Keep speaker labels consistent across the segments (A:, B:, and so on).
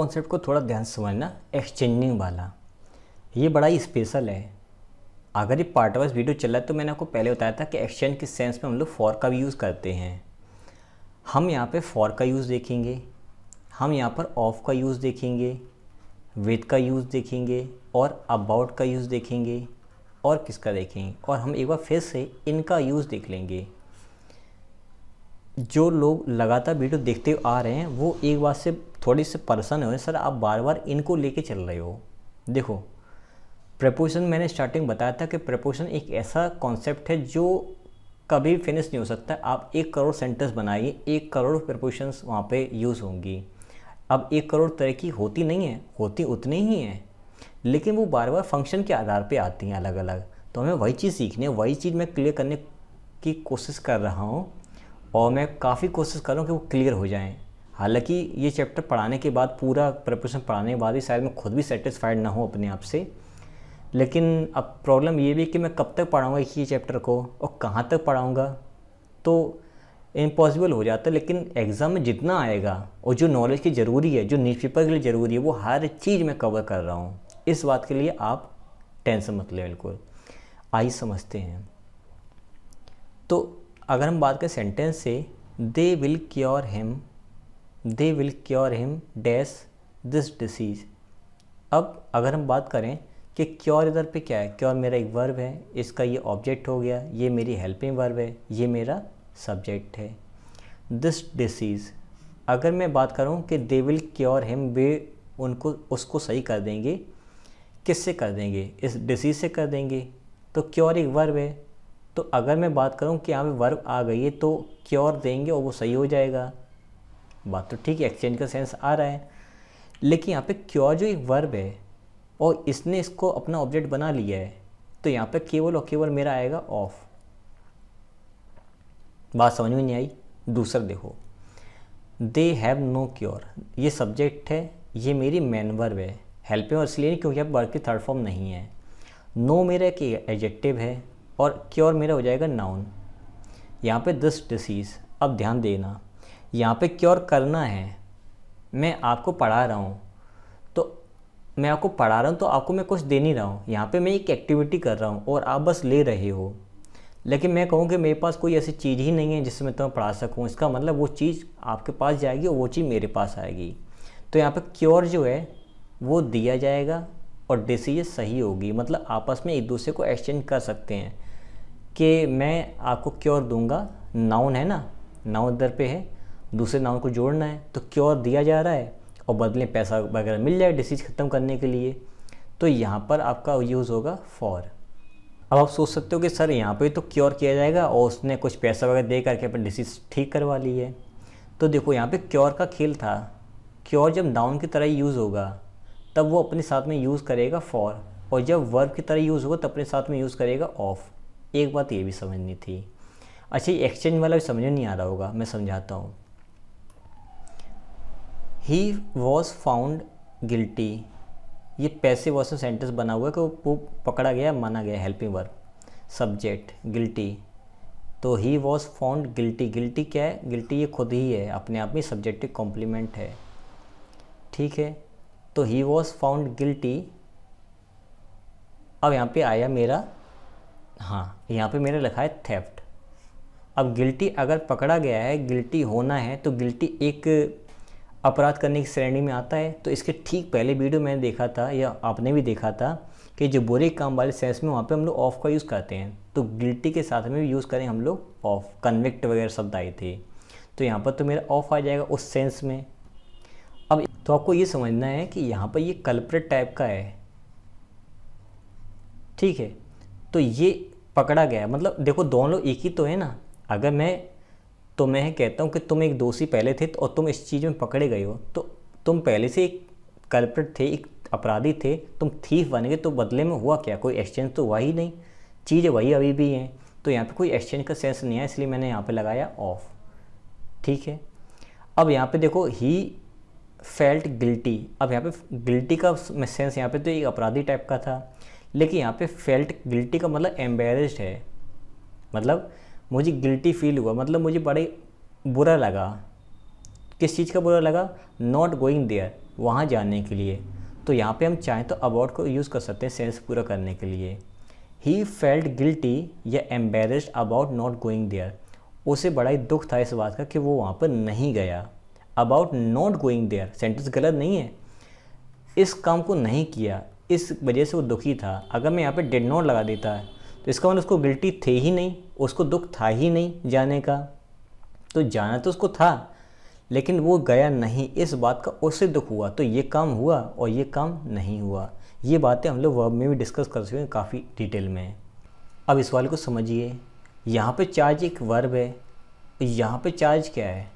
A: concept को थोड़ा ध्यान समझना एक्सचेंजिंग वाला ये बड़ा ही स्पेशल है अगर ये पार्ट वाइज वीडियो चल रहा है तो मैंने आपको पहले बताया था कि एक्सचेंज के सेंस में हम लोग फॉर का भी यूज़ करते हैं हम यहाँ पे फॉर का यूज़ देखेंगे हम यहाँ पर ऑफ का यूज़ देखेंगे विद का यूज़ देखेंगे और अबाउट का यूज़ देखेंगे और किसका देखेंगे और हम एक बार फिर से इनका यूज़ देख लेंगे जो लोग लगातार वीडियो देखते आ रहे हैं वो एक बार से थोड़ी से परेशान हो सर आप बार बार इनको लेके चल रहे हो देखो प्रपोशन मैंने स्टार्टिंग बताया था कि प्रपोशन एक ऐसा कॉन्सेप्ट है जो कभी फिनिश नहीं हो सकता आप एक करोड़ सेंटेंस बनाइए एक करोड़ प्रपोजन्स वहाँ पे यूज़ होंगी अब एक करोड़ तरह की होती नहीं है होती उतनी ही हैं लेकिन वो बार बार फंक्शन के आधार पे आती हैं अलग अलग तो हमें वही चीज़ सीखनी है वही चीज़ मैं क्लियर करने की कोशिश कर रहा हूँ और मैं काफ़ी कोशिश कर रहा हूँ कि वो क्लियर हो जाएँ हालांकि ये चैप्टर पढ़ाने के बाद पूरा प्रिपरेशन पढ़ाने के बाद ही शायद मैं खुद भी सेटिस्फाइड ना हूँ अपने आप से लेकिन अब प्रॉब्लम ये भी कि मैं कब तक पढ़ाऊँगा ये चैप्टर को और कहाँ तक पढ़ाऊँगा तो इम्पॉसिबल हो जाता है लेकिन एग्ज़ाम में जितना आएगा और जो नॉलेज की ज़रूरी है जो न्यूज़पेपर के लिए ज़रूरी है वो हर चीज़ मैं कवर कर रहा हूँ इस बात के लिए आप टेंशन मत लें बिल्कुल आई समझते हैं तो अगर हम बात करें सेंटेंस से they will cure him they will cure him dash this disease अब अगर हम बात करें कि क्योर इधर पे क्या है क्योर मेरा एक वर्ब है इसका ये ऑब्जेक्ट हो गया ये मेरी हेल्पिंग वर्ब है ये मेरा सब्जेक्ट है दिस डिसीज़ अगर मैं बात करूँ कि दे विल क्योर हिम वे उनको उसको सही कर देंगे किससे कर देंगे इस डिसीज़ से कर देंगे तो क्योर एक वर्ब है तो अगर मैं बात करूँ कि यहाँ पे वर्ब आ गई है तो क्योर देंगे और वो सही हो जाएगा बात तो ठीक है एक्सचेंज का सेंस आ रहा है लेकिन यहाँ पे क्योर जो एक वर्ब है और इसने इसको अपना ऑब्जेक्ट बना लिया है तो यहाँ पे केवल और केवल मेरा आएगा ऑफ बात समझ में नहीं आई दूसरा देखो दे हैव नो क्योर ये सब्जेक्ट है ये मेरी मैन वर्ब है हेल्प है और इसलिए क्योंकि अब वर्ग की थर्ड फॉर्म नहीं है नो मेरा एक एडजेक्टिव है और क्योर मेरा हो जाएगा नाउन यहाँ पे दिस डिसीज़ अब ध्यान देना यहाँ पे क्योर करना है मैं आपको पढ़ा रहा हूँ तो मैं आपको पढ़ा रहा हूँ तो आपको मैं कुछ दे नहीं रहा हूँ यहाँ पे मैं एक एक्टिविटी कर रहा हूँ और आप बस ले रहे हो लेकिन मैं कहूँ कि मेरे पास कोई ऐसी चीज़ ही नहीं है जिससे मैं तुम्हें पढ़ा सकूँ इसका मतलब वो चीज़ आपके पास जाएगी और वो चीज़ मेरे पास आएगी तो यहाँ पर क्योर जो है वो दिया जाएगा और डिसीजन सही होगी मतलब आपस में एक दूसरे को एक्सचेंज कर सकते हैं कि मैं आपको क्योर दूंगा नाउन है ना नाउन दर पे है दूसरे नाउन को जोड़ना है तो क्योर दिया जा रहा है और बदले पैसा वगैरह मिल जाए डिसीज ख़त्म करने के लिए तो यहाँ पर आपका यूज़ होगा फॉर अब आप सोच सकते हो कि सर यहाँ पे तो क्योर किया जाएगा और उसने कुछ पैसा वगैरह दे करके अपनी डिसीज ठीक करवा ली है तो देखो यहाँ पे क्योर का खेल था क्योर जब नाउन की तरह यूज़ होगा तब वो अपने साथ में यूज़ करेगा फॉर और जब वर्ब की तरह यूज़ होगा तब अपने साथ में यूज़ करेगा ऑफ एक बात ये भी समझनी थी अच्छा ये एक्सचेंज वाला भी समझ नहीं आ रहा होगा मैं समझाता हूँ ही वॉज फाउंड गिल्टी ये पैसे वॉस सेंटेंस बना हुआ है कि वो पकड़ा गया माना गया हेल्पिंग वर्ब सब्जेक्ट गिल्टी तो he was found guilty guilty क्या है गिल्टी ये खुद ही है अपने आप में सब्जेक्टिव कॉम्प्लीमेंट है ठीक है तो ही वॉज फाउंड गिल्टी अब यहाँ पे आया मेरा हाँ यहाँ पे मैंने लिखा है थेफ्ट अब गिल्टी अगर पकड़ा गया है गिल्टी होना है तो गिल्टी एक अपराध करने की श्रेणी में आता है तो इसके ठीक पहले वीडियो मैंने देखा था या आपने भी देखा था कि जो बुरे काम वाले सेंस में वहाँ पे हम लोग ऑफ़ का यूज़ करते हैं तो गिल्टी के साथ में भी यूज़ करें हम लोग ऑफ़ कन्विक्ट वगैरह शब्द आए थे तो यहाँ पर तो मेरा ऑफ़ आ जाएगा उस सेंस में अब तो आपको ये समझना है कि यहाँ पर ये कल्परेट टाइप का है ठीक है तो ये पकड़ा गया मतलब देखो दोनों एक ही तो है ना अगर मैं तो मैं कहता हूँ कि तुम एक दोषी पहले थे तो और तुम इस चीज़ में पकड़े गए हो तो तुम पहले से एक कल्प्रेट थे एक अपराधी थे तुम थीफ बन गए तो बदले में हुआ क्या कोई एक्सचेंज तो हुआ ही नहीं चीज़ें वही अभी भी हैं तो यहाँ पे कोई एक्सचेंज का सेंस नहीं है इसलिए मैंने यहाँ पे लगाया ऑफ ठीक है अब यहाँ पे देखो ही फेल्ट गिल्टी अब यहाँ पे गिल्टी का सेंस यहाँ पे तो एक अपराधी टाइप का था लेकिन यहाँ पे फेल्ट गिल्टी का मतलब एम्बेरस्ड है मतलब मुझे गिल्टी फील हुआ मतलब मुझे बड़े बुरा लगा किस चीज़ का बुरा लगा नॉट गोइंग देयर वहाँ जाने के लिए तो यहाँ पे हम चाहें तो अबाउट को यूज़ कर सकते हैं सेंस पूरा करने के लिए ही फेल्ट गिल्टी या embarrassed about not going there उसे बड़ा ही दुख था इस बात का कि वो वहाँ पर नहीं गया about not going there sentence गलत नहीं है इस काम को नहीं किया इस वजह से वो दुखी था अगर मैं यहाँ पे डेड नॉट लगा देता तो इसका मतलब उसको गिल्टी थे ही नहीं उसको दुख था ही नहीं जाने का तो जाना तो उसको था लेकिन वो गया नहीं इस बात का उससे दुख हुआ तो ये काम हुआ और ये काम नहीं हुआ ये बातें हम लोग वर्ब में भी डिस्कस कर चुके हैं काफ़ी डिटेल में अब इस वाले को समझिए यहाँ पे चार्ज एक वर्ब है यहाँ पे चार्ज क्या है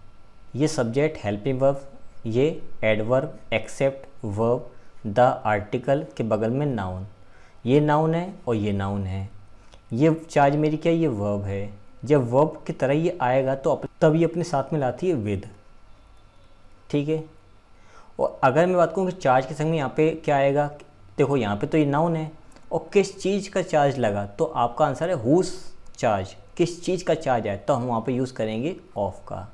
A: ये सब्जेक्ट हेल्पिंग वर्ब ये adverb except verb the article के बगल में नाउन ये नाउन है और ये नाउन है ये चार्ज मेरी क्या ये वर्ब है जब वर्ब की तरह ये आएगा तो अप, तब ये अपने साथ में लाती है विद ठीक है और अगर मैं बात करूँ कि चार्ज के संग में यहाँ पे क्या आएगा देखो यहाँ पे तो ये नाउन है और किस चीज़ का चार्ज लगा तो आपका आंसर है हुस चार्ज किस चीज़ का चार्ज आए तो हम वहाँ पर यूज़ करेंगे ऑफ का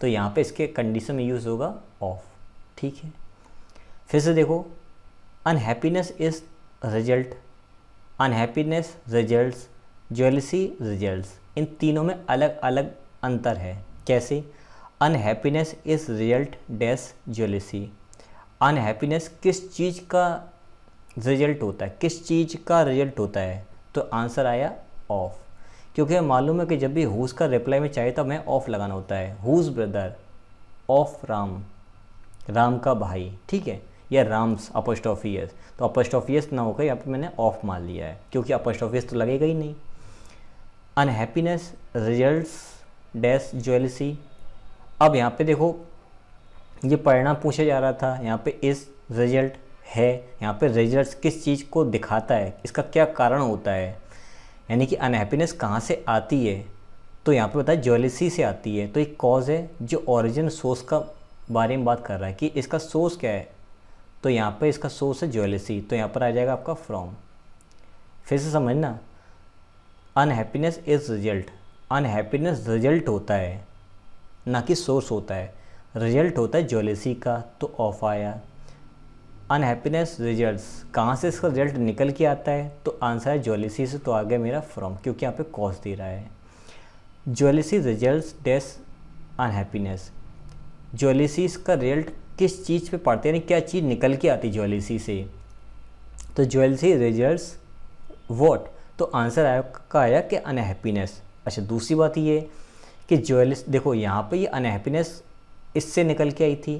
A: तो यहाँ पर इसके कंडीशन में यूज़ होगा ऑफ ठीक है फिर से देखो unhappiness is result unhappiness results jealousy results in तीनों में अलग अलग अंतर है कैसे अनहैप्पीनेस इज़ रिजल्ट डेस ज्वेलसी अनहैप्पीनेस किस चीज़ का रिजल्ट होता है किस चीज़ का रिजल्ट होता है तो आंसर आया ऑफ क्योंकि मालूम है कि जब भी हुज का रिप्लाई में चाहिए तो हमें ऑफ लगाना होता है whose brother of Ram Ram का भाई ठीक है या राम्स अपोस्टोफियस तो अपोस्टोफियस ना होकर यहाँ पर मैंने ऑफ मान लिया है क्योंकि अपोस्टोफियस तो लगेगा ही नहीं अनहैप्पीनेस रिजल्ट्स डैश ज्वेलसी अब यहाँ पे देखो ये परिणाम पूछा जा रहा था यहाँ पे इस रिजल्ट है यहाँ पे रिजल्ट्स किस चीज़ को दिखाता है इसका क्या कारण होता है यानी कि अनहैप्पीनेस कहाँ से आती है तो यहाँ पे बताया ज्वेलसी से आती है तो एक कॉज है जो ओरिजिन सोर्स का बारे में बात कर रहा है कि इसका सोर्स क्या है तो यहाँ पर इसका सोर्स है ज्वेलसी तो यहाँ पर आ जाएगा आपका फ्रॉम फिर से समझना unhappiness is result unhappiness result होता है ना कि सोर्स होता है रिजल्ट होता है ज्वेलसी का तो ऑफ आया अनहैप्पीनेस रिजल्ट कहाँ से इसका रिजल्ट निकल के आता है तो आंसर है ज्वेलसी से तो आ गया मेरा फ्रॉम क्योंकि यहाँ पे कॉज दे रहा है ज्वेलसी रिजल्ट डेस अनहैप्पीनेस ज्वेलसी का रिजल्ट किस चीज़ पे पढ़ते हैं क्या चीज़ निकल के आती ज्वेलसी से तो ज्वेलसी रिजल्ट वॉट तो आंसर आपका आया कि अनहैप्पीनेस अच्छा दूसरी बात ये कि ज्वेलिस देखो यहाँ पे ये अनहैप्पीनेस इससे निकल के आई थी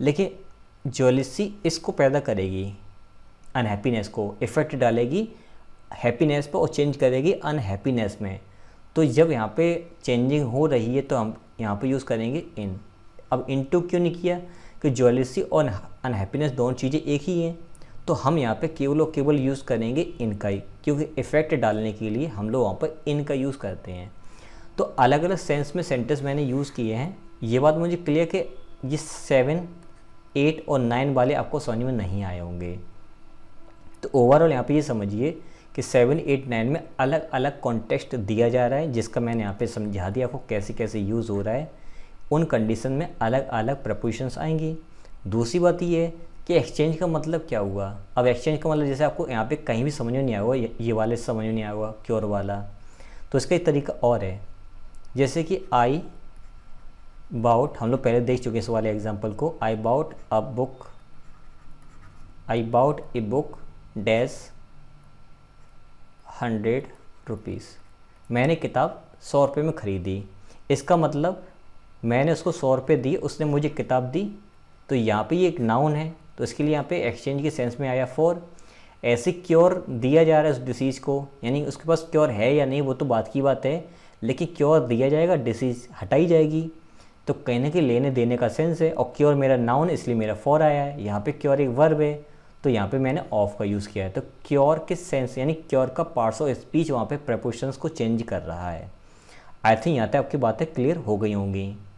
A: लेकिन ज्वेलसी इसको पैदा करेगी अनहैप्पीनेस को इफ़ेक्ट डालेगी हैप्पीनेस पर और चेंज करेगी अनहैप्पीनेस में तो जब यहाँ पे चेंजिंग हो रही है तो हम यहाँ पे यूज़ करेंगे इन अब इन टू क्यों नहीं किया कि ज्वेलसी और अनहैप्पीनेस दोनों चीज़ें एक ही हैं तो हम यहाँ पे केवल और केवल यूज़ करेंगे इनका ही क्योंकि इफ़ेक्ट डालने के लिए हम लोग वहाँ पर इनका यूज़ करते हैं तो अलग अलग सेंस में सेंटेंस मैंने यूज़ किए हैं ये बात मुझे क्लियर कि ये सेवन एट और नाइन वाले आपको समझ में नहीं आए होंगे तो ओवरऑल यहाँ पे ये समझिए कि सेवन एट नाइन में अलग अलग कॉन्टेक्स्ट दिया जा रहा है जिसका मैंने यहाँ पे समझा दिया आपको कैसे कैसे यूज़ हो रहा है उन कंडीशन में अलग अलग प्रपोजिशंस आएंगी दूसरी बात ये है कि एक्सचेंज का मतलब क्या हुआ अब एक्सचेंज का मतलब जैसे आपको यहाँ पे कहीं भी समझ में नहीं आया हुआ ये वाले समझ में नहीं आया हुआ क्योर वाला तो इसका एक तरीका और है जैसे कि आई बाउट हम लोग पहले देख चुके हैं इस वाले एग्जाम्पल को I bought a book I bought a book dash hundred rupees मैंने किताब सौ रुपये में ख़रीदी इसका मतलब मैंने उसको सौ रुपये दिए उसने मुझे किताब दी तो यहाँ पे ये एक नाउन है तो इसके लिए यहाँ पे एक्सचेंज के सेंस में आया फोर ऐसे क्योर दिया जा रहा है उस डिसीज़ को यानी उसके पास क्योर है या नहीं वो तो बात की बात है लेकिन क्योर दिया जाएगा डिसीज़ हटाई जाएगी तो कहने के लेने देने का सेंस है और क्योर मेरा नाउन इसलिए मेरा फ़ोर आया है यहाँ पर क्योर एक वर्ब है तो यहाँ पे मैंने ऑफ का यूज़ किया है तो क्योर के सेंस यानी क्योर का पार्ट्स ऑफ स्पीच वहाँ पे प्रपोशंस को चेंज कर रहा है आई थिंक यहाँ तक आपकी बातें क्लियर हो गई होंगी